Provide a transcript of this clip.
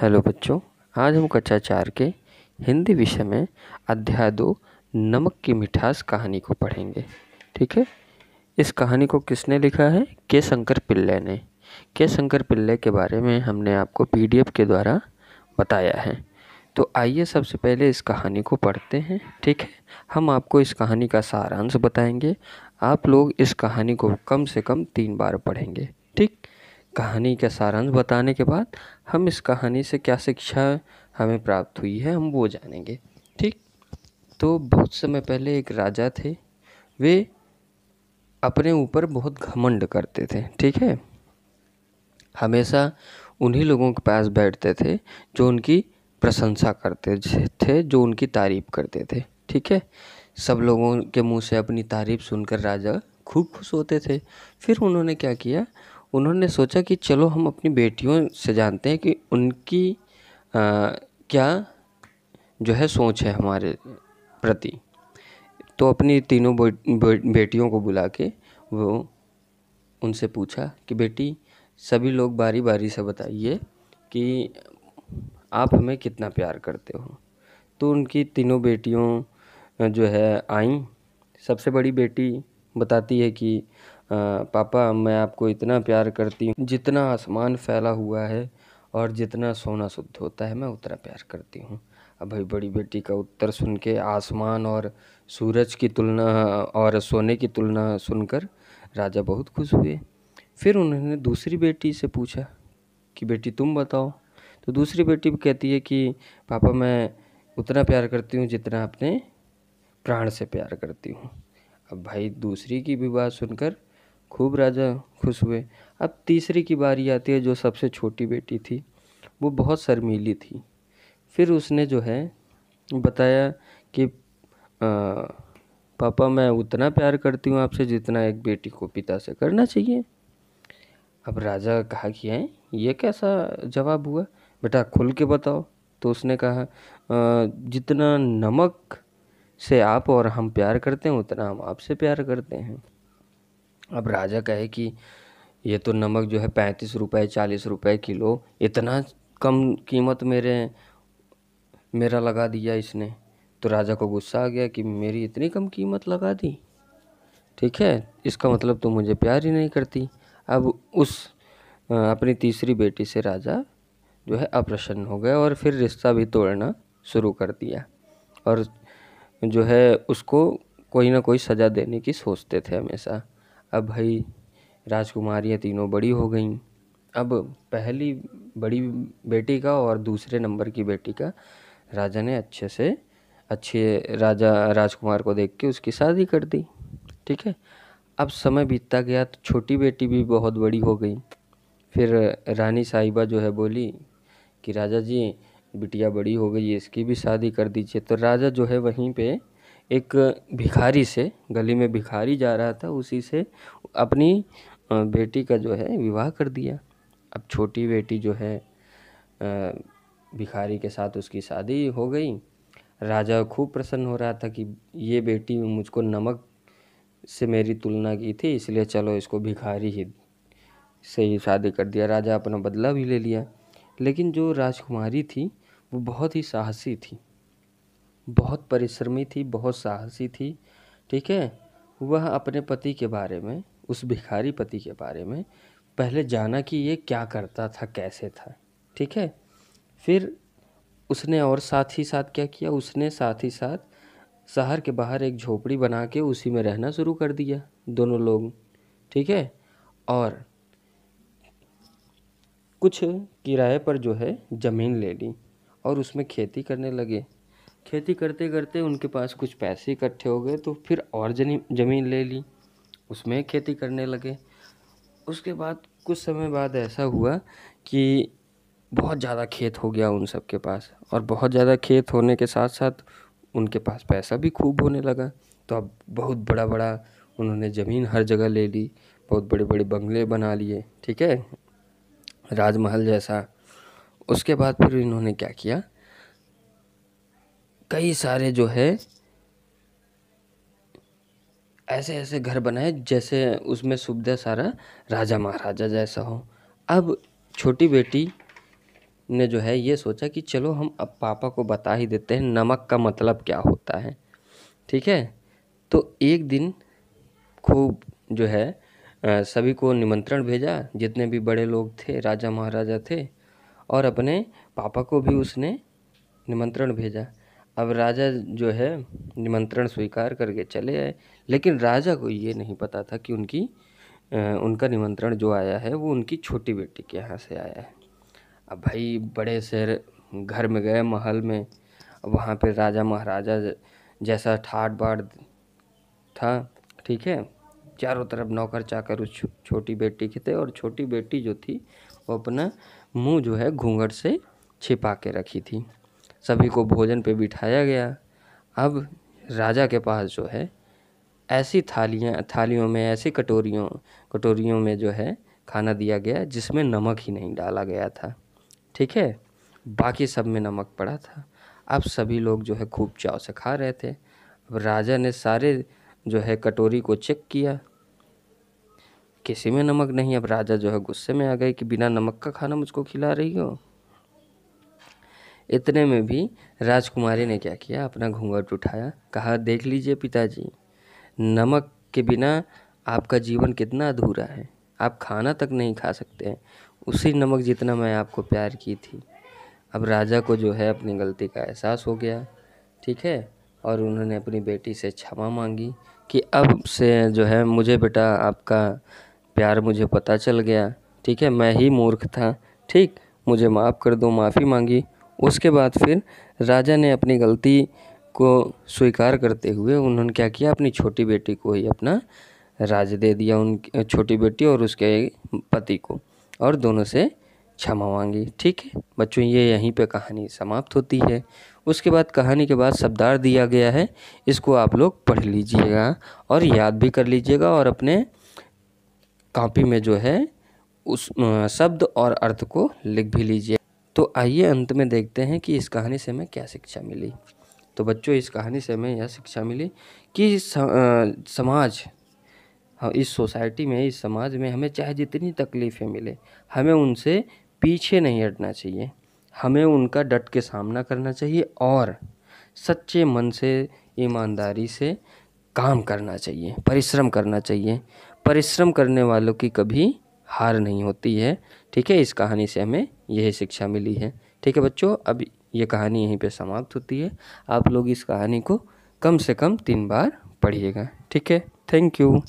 hello बच्चों आज हम कक्षा चार के हिंदी विषय में अध्याय दो नमक की मिठास कहानी को पढ़ेंगे ठीक है इस कहानी को किसने लिखा है के शंकर पिल्ले ने के शंकर पिल्ले के बारे में हमने आपको पीडीएफ के द्वारा बताया है तो आइए सबसे पहले इस कहानी को पढ़ते हैं ठीक है हम आपको इस कहानी का सारांश बताएंगे आप लोग इस कहानी को कम से कम तीन बार पढ़ेंगे ठीक कहानी का सारांश बताने के बाद हम इस कहानी से क्या शिक्षा हमें प्राप्त हुई है हम वो जानेंगे ठीक तो बहुत समय पहले एक राजा थे वे अपने ऊपर बहुत घमंड करते थे ठीक है हमेशा उन्हीं लोगों के पास बैठते थे जो उनकी प्रशंसा करते थे जो उनकी तारीफ करते थे ठीक है सब लोगों के मुंह से अपनी तारीफ सुनकर राजा खूब खुश होते थे फिर उन्होंने क्या किया उन्होंने सोचा कि चलो हम अपनी बेटियों से जानते हैं कि उनकी आ, क्या जो है सोच है हमारे प्रति तो अपनी तीनों बेटियों को बुला के वो उनसे पूछा कि बेटी सभी लोग बारी बारी से बताइए कि आप हमें कितना प्यार करते हो तो उनकी तीनों बेटियों जो है आई सबसे बड़ी बेटी बताती है कि पापा मैं आपको इतना प्यार करती हूँ जितना आसमान फैला हुआ है और जितना सोना शुद्ध होता है मैं उतना प्यार करती हूँ अब भाई बड़ी बेटी का उत्तर सुन के आसमान और सूरज की तुलना और सोने की तुलना सुनकर राजा बहुत खुश हुए फिर उन्होंने दूसरी बेटी से पूछा कि बेटी तुम बताओ तो दूसरी बेटी भी कहती है कि पापा मैं उतना प्यार करती हूँ जितना अपने प्राण से प्यार करती हूँ अब भाई दूसरी की भी बात सुनकर खूब राजा खुश हुए अब तीसरी की बारी आती है जो सबसे छोटी बेटी थी वो बहुत शर्मीली थी फिर उसने जो है बताया कि आ, पापा मैं उतना प्यार करती हूँ आपसे जितना एक बेटी को पिता से करना चाहिए अब राजा कहा कि है ये कैसा जवाब हुआ बेटा खुल के बताओ तो उसने कहा जितना नमक से आप और हम प्यार करते हैं उतना हम आपसे प्यार करते हैं अब राजा कहे कि ये तो नमक जो है पैंतीस रुपये चालीस रुपये किलो इतना कम कीमत मेरे मेरा लगा दिया इसने तो राजा को गुस्सा आ गया कि मेरी इतनी कम कीमत लगा दी ठीक है इसका मतलब तो मुझे प्यार ही नहीं करती अब उस अपनी तीसरी बेटी से राजा जो है अप्रसन्न हो गया और फिर रिश्ता भी तोड़ना शुरू कर दिया और जो है उसको कोई ना कोई सज़ा देने की सोचते थे हमेशा अब भाई राजकुमारियाँ तीनों बड़ी हो गईं अब पहली बड़ी बेटी का और दूसरे नंबर की बेटी का राजा ने अच्छे से अच्छे राजा राजकुमार को देख के उसकी शादी कर दी ठीक है अब समय बीतता गया तो छोटी बेटी भी बहुत बड़ी हो गई फिर रानी साहिबा जो है बोली कि राजा जी बिटिया बड़ी हो गई है इसकी भी शादी कर दीजिए तो राजा जो है वहीं पे एक भिखारी से गली में भिखारी जा रहा था उसी से अपनी बेटी का जो है विवाह कर दिया अब छोटी बेटी जो है भिखारी के साथ उसकी शादी हो गई राजा खूब प्रसन्न हो रहा था कि ये बेटी मुझको नमक से मेरी तुलना की थी इसलिए चलो इसको भिखारी ही से ही शादी कर दिया राजा अपना बदला भी ले लिया लेकिन जो राजकुमारी थी वो बहुत ही साहसी थी बहुत परिश्रमी थी बहुत साहसी थी ठीक है वह अपने पति के बारे में उस भिखारी पति के बारे में पहले जाना कि ये क्या करता था कैसे था ठीक है फिर उसने और साथ ही साथ क्या किया उसने साथ ही साथ शहर के बाहर एक झोपड़ी बना के उसी में रहना शुरू कर दिया दोनों लोग ठीक है और कुछ किराए पर जो है ज़मीन ले ली और उसमें खेती करने लगे खेती करते करते उनके पास कुछ पैसे इकट्ठे हो गए तो फिर और जनी ज़मीन ले ली उसमें खेती करने लगे उसके बाद कुछ समय बाद ऐसा हुआ कि बहुत ज़्यादा खेत हो गया उन सब के पास और बहुत ज़्यादा खेत होने के साथ साथ उनके पास पैसा भी खूब होने लगा तो अब बहुत बड़ा बड़ा उन्होंने ज़मीन हर जगह ले ली बहुत बड़े बड़े बंगले बना लिए ठीक है राजमहल जैसा उसके बाद फिर इन्होंने क्या किया कई सारे जो है ऐसे ऐसे घर बनाए जैसे उसमें सुविधा सारा राजा महाराजा जैसा हो अब छोटी बेटी ने जो है ये सोचा कि चलो हम अब पापा को बता ही देते हैं नमक का मतलब क्या होता है ठीक है तो एक दिन खूब जो है सभी को निमंत्रण भेजा जितने भी बड़े लोग थे राजा महाराजा थे और अपने पापा को भी उसने निमंत्रण भेजा अब राजा जो है निमंत्रण स्वीकार करके चले आए लेकिन राजा को ये नहीं पता था कि उनकी उनका निमंत्रण जो आया है वो उनकी छोटी बेटी के यहाँ से आया है अब भाई बड़े शहर घर में गए महल में वहाँ पे राजा महाराजा जैसा ठाट बाट था ठीक है चारों तरफ नौकर चाकर उस छोटी बेटी के थे और छोटी बेटी जो थी वो अपना मुंह जो है घूंघट से छिपा के रखी थी सभी को भोजन पे बिठाया गया अब राजा के पास जो है ऐसी थालियाँ थालियों में ऐसी कटोरियों कटोरियों में जो है खाना दिया गया जिसमें नमक ही नहीं डाला गया था ठीक है बाकी सब में नमक पड़ा था अब सभी लोग जो है खूब चाव से खा रहे थे अब राजा ने सारे जो है कटोरी को चेक किया किसी में नमक नहीं अब राजा जो है गुस्से में आ गए कि बिना नमक का खाना मुझको खिला रही हो इतने में भी राजकुमारी ने क्या किया अपना घूंघट उठाया कहा देख लीजिए पिताजी नमक के बिना आपका जीवन कितना अधूरा है आप खाना तक नहीं खा सकते हैं उसी नमक जितना मैं आपको प्यार की थी अब राजा को जो है अपनी गलती का एहसास हो गया ठीक है और उन्होंने अपनी बेटी से क्षमा मांगी कि अब से जो है मुझे बेटा आपका प्यार मुझे पता चल गया ठीक है मैं ही मूर्ख था ठीक मुझे माफ़ कर दो माफ़ी मांगी उसके बाद फिर राजा ने अपनी गलती को स्वीकार करते हुए उन्होंने क्या किया अपनी छोटी बेटी को ही अपना राज दे दिया उन छोटी बेटी और उसके पति को और दोनों से क्षमा मांगी ठीक है बच्चों ये यहीं पे कहानी समाप्त होती है उसके बाद कहानी के बाद शब्दार दिया गया है इसको आप लोग पढ़ लीजिएगा और याद भी कर लीजिएगा और अपने कापी में जो है उस शब्द और अर्थ को लिख भी लीजिए तो आइए अंत में देखते हैं कि इस कहानी से हमें क्या शिक्षा मिली तो बच्चों इस कहानी से हमें यह शिक्षा मिली कि समाज हाँ, इस सोसाइटी में इस समाज में हमें चाहे जितनी तकलीफ़ें मिले हमें उनसे पीछे नहीं हटना चाहिए हमें उनका डट के सामना करना चाहिए और सच्चे मन से ईमानदारी से काम करना चाहिए परिश्रम करना चाहिए परिश्रम करने वालों की कभी हार नहीं होती है ठीक है इस कहानी से हमें यही शिक्षा मिली है ठीक है बच्चों अब ये कहानी यहीं पे समाप्त होती है आप लोग इस कहानी को कम से कम तीन बार पढ़िएगा ठीक है थैंक यू